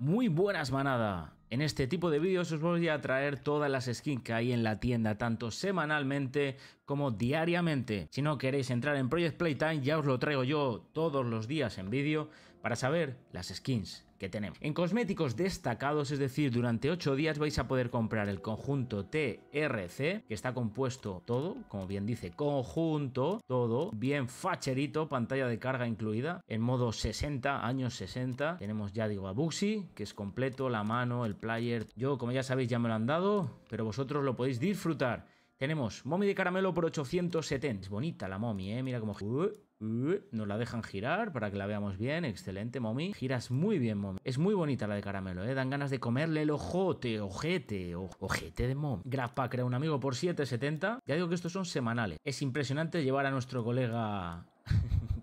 Muy buenas manada. En este tipo de vídeos os voy a traer todas las skins que hay en la tienda, tanto semanalmente como diariamente. Si no queréis entrar en Project Playtime, ya os lo traigo yo todos los días en vídeo para saber las skins que tenemos. En cosméticos destacados, es decir, durante 8 días vais a poder comprar el conjunto TRC, que está compuesto todo, como bien dice, conjunto, todo, bien facherito, pantalla de carga incluida, en modo 60, años 60. Tenemos ya, digo, a Buxi, que es completo, la mano, el player. Yo, como ya sabéis, ya me lo han dado, pero vosotros lo podéis disfrutar tenemos momi de caramelo por 870. Es bonita la momi, ¿eh? Mira cómo... Uh, uh, nos la dejan girar para que la veamos bien. Excelente, momi. Giras muy bien, momi. Es muy bonita la de caramelo, ¿eh? Dan ganas de comerle el ojote, ojete, ojete de momi. Grappa crea un amigo por 770. Ya digo que estos son semanales. Es impresionante llevar a nuestro colega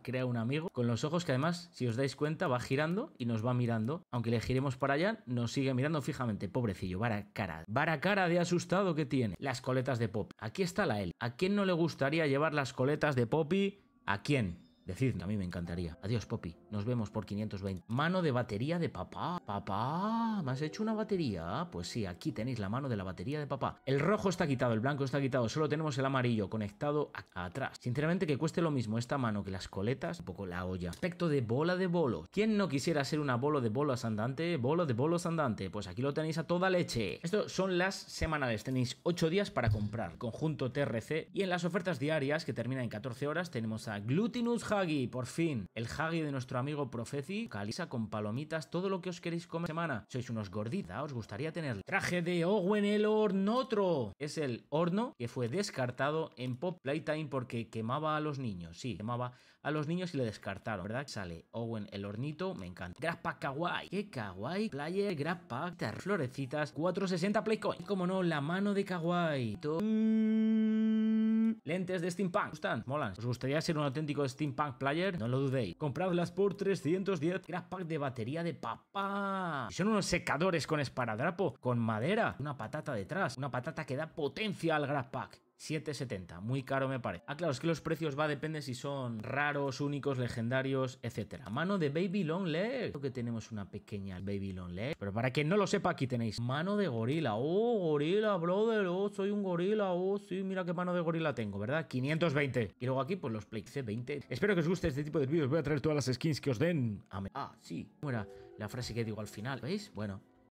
crea un amigo con los ojos que además, si os dais cuenta, va girando y nos va mirando. Aunque le giremos para allá, nos sigue mirando fijamente. Pobrecillo, vara cara. Vara cara de asustado que tiene. Las coletas de Poppy. Aquí está la L. ¿A quién no le gustaría llevar las coletas de Poppy? ¿A quién? Decidme, a mí me encantaría. Adiós, Poppy. Nos vemos por 520. Mano de batería de papá. Papá, ¿me has hecho una batería? Pues sí, aquí tenéis la mano de la batería de papá. El rojo está quitado, el blanco está quitado. Solo tenemos el amarillo conectado atrás. Sinceramente, que cueste lo mismo esta mano que las coletas. Un poco la olla. Aspecto de bola de bolo. ¿Quién no quisiera ser una bolo de bolo andante? Bolo de bolo andante. Pues aquí lo tenéis a toda leche. Esto son las semanales. Tenéis 8 días para comprar. Conjunto TRC. Y en las ofertas diarias, que terminan en 14 horas, tenemos a Glutinous por fin. El Hagi de nuestro amigo Profeci. Caliza con palomitas, todo lo que os queréis comer semana. Sois unos gorditas, os gustaría tener Traje de Owen el Hornotro. Es el horno que fue descartado en Pop Playtime porque quemaba a los niños. Sí, quemaba a los niños y le descartaron, ¿verdad? Sale Owen el hornito, me encanta. Grappa Kawaii. Qué kawaii. Player, grappa, florecitas, 460 Playcoin. Como no, la mano de Kawaii. Lentes de steampunk, ¿gustan? Molan. ¿Os gustaría ser un auténtico steampunk player? No lo dudéis. Compradlas por 310 Grass Pack de batería de papá. Son unos secadores con esparadrapo, con madera, una patata detrás, una patata que da potencia al grass Pack. 770, muy caro me parece. Ah, claro, es que los precios va, depende si son raros, únicos, legendarios, etcétera. Mano de Baby Long Leg. Creo que tenemos una pequeña Baby Long Pero para quien no lo sepa, aquí tenéis mano de gorila. Oh, gorila, brother. Oh, soy un gorila. Oh, sí, mira qué mano de gorila tengo, ¿verdad? 520. Y luego aquí, pues los Play C20. Espero que os guste este tipo de vídeos. Voy a traer todas las skins que os den. Ah, sí. ¿Cómo la frase que digo al final? ¿Veis? Bueno,